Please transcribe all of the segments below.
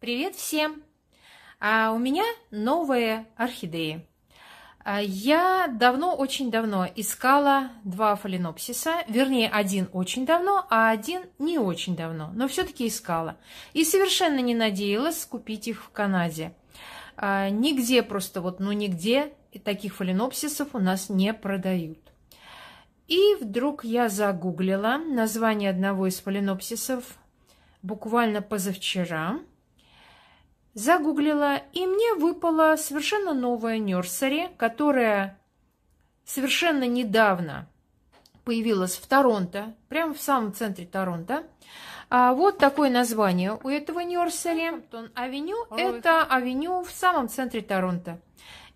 Привет всем! А у меня новые орхидеи. А, я давно, очень давно искала два фаленопсиса, вернее, один очень давно, а один не очень давно, но все-таки искала. И совершенно не надеялась купить их в Канаде. А, нигде просто вот, ну нигде таких фаленопсисов у нас не продают. И вдруг я загуглила название одного из фаленопсисов буквально позавчера – загуглила, и мне выпала совершенно новая нерсари, которая совершенно недавно появилась в Торонто, прямо в самом центре Торонто. А вот такое название у этого нерсари. Авеню – это авеню в самом центре Торонто.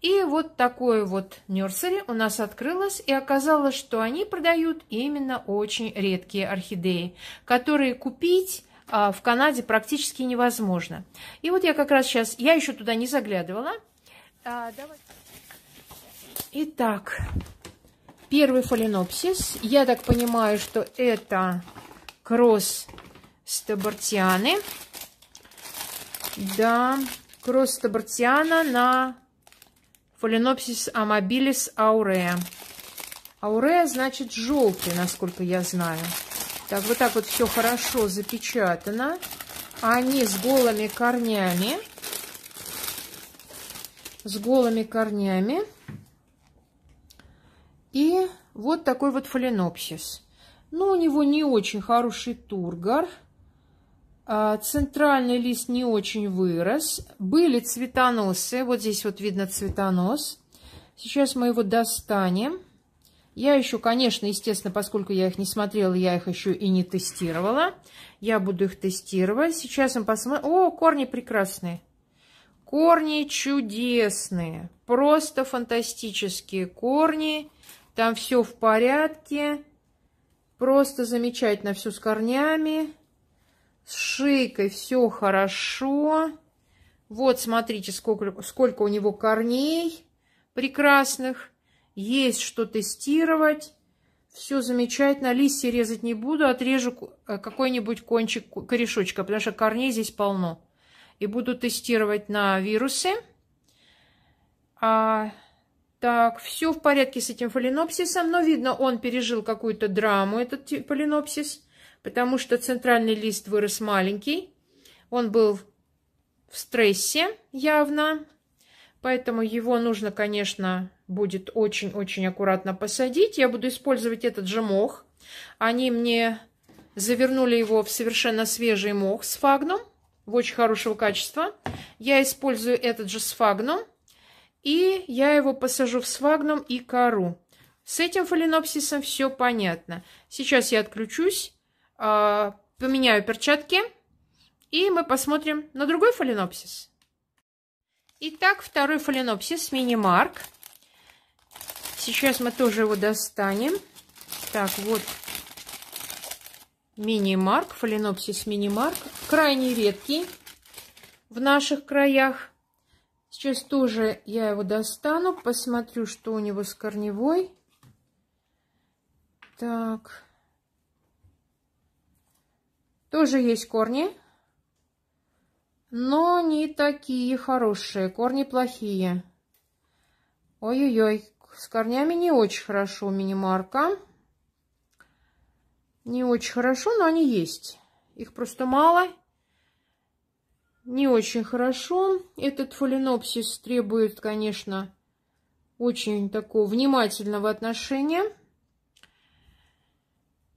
И вот такое вот нерсери у нас открылось, и оказалось, что они продают именно очень редкие орхидеи, которые купить а, в Канаде практически невозможно. И вот я как раз сейчас, я еще туда не заглядывала. А, Итак, первый фаленопсис. Я так понимаю, что это кросс стабартианы. Да, кросс стабартиана на фаленопсис амобилис аурея. Аурея значит желтый, насколько я знаю. Так, вот так вот все хорошо запечатано. Они с голыми корнями. С голыми корнями. И вот такой вот фаленопсис. Ну у него не очень хороший тургор. А, центральный лист не очень вырос. Были цветоносы. Вот здесь вот видно цветонос. Сейчас мы его достанем. Я еще, конечно, естественно, поскольку я их не смотрела, я их еще и не тестировала. Я буду их тестировать. Сейчас мы посмотрим. О, корни прекрасные. Корни чудесные. Просто фантастические корни. Там все в порядке. Просто замечательно все с корнями. С шейкой все хорошо. Вот, смотрите, сколько, сколько у него корней прекрасных. Есть что тестировать. Все замечательно. Листья резать не буду. Отрежу э, какой-нибудь кончик корешочка, потому что корней здесь полно. И буду тестировать на вирусы. А, так, все в порядке с этим фаленопсисом. Но видно, он пережил какую-то драму, этот фаленопсис. Потому что центральный лист вырос маленький. Он был в стрессе явно. Поэтому его нужно, конечно, будет очень-очень аккуратно посадить. Я буду использовать этот же мох. Они мне завернули его в совершенно свежий мох с фагном, в очень хорошего качества. Я использую этот же с фагном и я его посажу в сфагнум и кору. С этим фаленопсисом все понятно. Сейчас я отключусь, а, поменяю перчатки, и мы посмотрим на другой фаленопсис. Итак, второй фаленопсис мини-марк. Сейчас мы тоже его достанем. Так, вот мини-марк, фаленопсис мини-марк. Крайне редкий в наших краях. Сейчас тоже я его достану, посмотрю, что у него с корневой. Так. Тоже есть корни, но не такие хорошие. Корни плохие. Ой-ой-ой, с корнями не очень хорошо у мини-марка. Не очень хорошо, но они есть. Их просто мало. Не очень хорошо. Этот фаленопсис требует, конечно, очень такого внимательного отношения.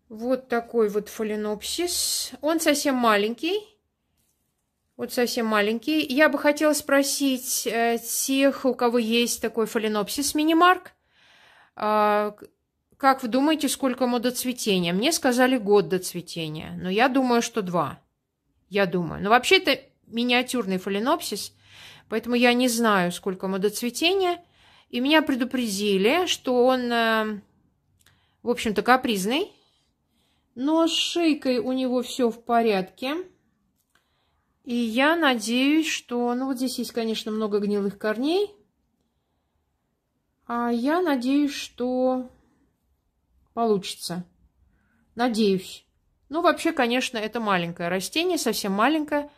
Вот такой вот фаленопсис. Он совсем маленький. Вот совсем маленькие. Я бы хотела спросить э, тех, у кого есть такой фаленопсис минимарк, э, как вы думаете, сколько ему до цветения? Мне сказали год до цветения, но я думаю, что два. Я думаю. Но вообще это миниатюрный фаленопсис, поэтому я не знаю, сколько ему до цветения. И меня предупредили, что он, э, в общем-то, капризный, но с шейкой у него все в порядке. И я надеюсь, что... Ну, вот здесь есть, конечно, много гнилых корней. А я надеюсь, что получится. Надеюсь. Ну, вообще, конечно, это маленькое растение, совсем маленькое.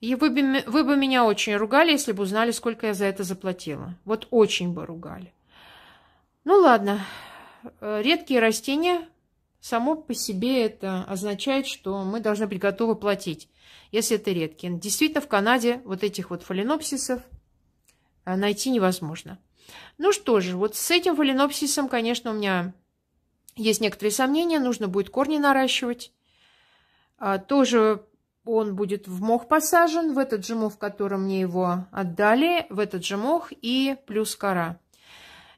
И вы бы, вы бы меня очень ругали, если бы узнали, сколько я за это заплатила. Вот очень бы ругали. Ну, ладно. Э, редкие растения Само по себе это означает, что мы должны быть готовы платить, если это редкий. Действительно, в Канаде вот этих вот фаленопсисов э, найти невозможно. Ну что же, вот с этим фаленопсисом, конечно, у меня есть некоторые сомнения. Нужно будет корни наращивать. А, тоже он будет в мох посажен, в этот же мох, в котором мне его отдали, в этот же мох и плюс кора.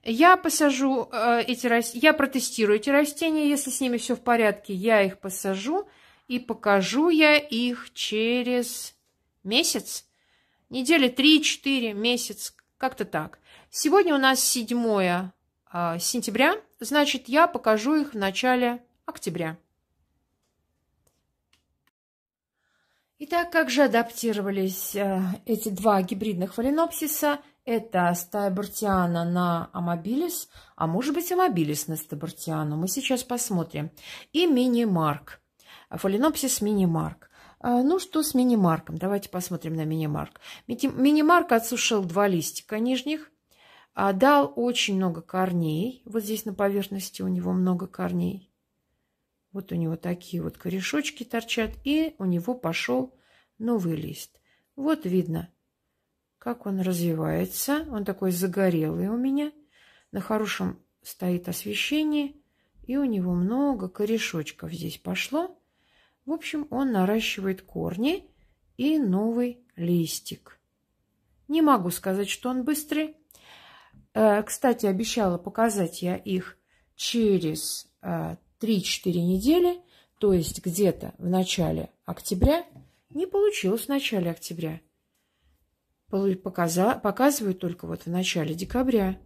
Я посажу э, эти растения, я протестирую эти растения, если с ними все в порядке, я их посажу и покажу я их через месяц, недели 3-4, месяц, как-то так. Сегодня у нас 7 э, сентября, значит, я покажу их в начале октября. Итак, как же адаптировались э, эти два гибридных фаленопсиса это стабертиана на амобилис, а может быть амобилис на стабертиану. Мы сейчас посмотрим. И мини-марк. Фаленопсис мини-марк. А, ну, что с мини-марком? Давайте посмотрим на мини-марк. Мини-марк отсушил два листика нижних, а дал очень много корней. Вот здесь на поверхности у него много корней. Вот у него такие вот корешочки торчат, и у него пошел новый лист. Вот видно, как он развивается. Он такой загорелый у меня. На хорошем стоит освещение. И у него много корешочков здесь пошло. В общем, он наращивает корни и новый листик. Не могу сказать, что он быстрый. Э, кстати, обещала показать я их через 3-4 э, недели, то есть где-то в начале октября. Не получилось в начале октября показывают только вот в начале декабря.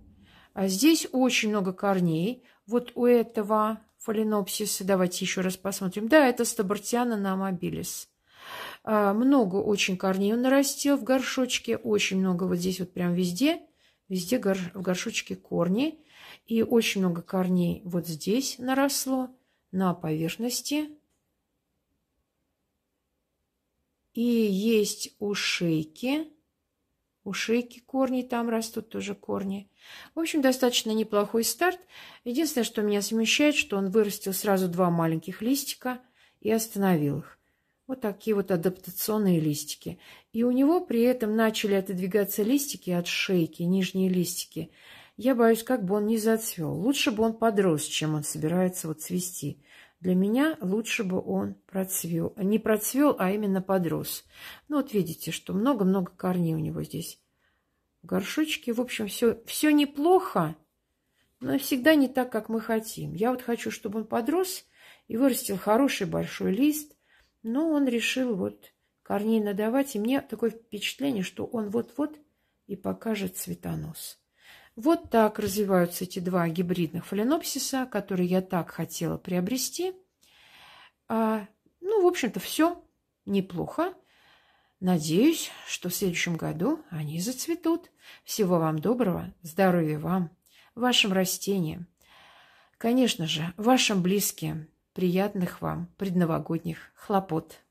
А здесь очень много корней. Вот у этого фаленопсиса, давайте еще раз посмотрим. Да, это стабортиана намобилис. А, много очень корней он нарастил в горшочке, очень много вот здесь вот прям везде, везде горш, в горшочке корни. И очень много корней вот здесь наросло, на поверхности. И есть у шейки у шейки корни, там растут тоже корни. В общем, достаточно неплохой старт. Единственное, что меня смущает, что он вырастил сразу два маленьких листика и остановил их. Вот такие вот адаптационные листики. И у него при этом начали отодвигаться листики от шейки, нижние листики. Я боюсь, как бы он не зацвел. Лучше бы он подрос, чем он собирается вот цвести. Для меня лучше бы он процвел. Не процвел, а именно подрос. Ну, вот видите, что много-много корней у него здесь. В горшочке, в общем, все, все неплохо, но всегда не так, как мы хотим. Я вот хочу, чтобы он подрос и вырастил хороший большой лист, но он решил вот корней надавать, и мне такое впечатление, что он вот-вот и покажет цветонос. Вот так развиваются эти два гибридных фаленопсиса, которые я так хотела приобрести. А, ну, в общем-то, все неплохо. Надеюсь, что в следующем году они зацветут. Всего вам доброго, здоровья вам, вашим растениям. Конечно же, вашим близким приятных вам предновогодних хлопот.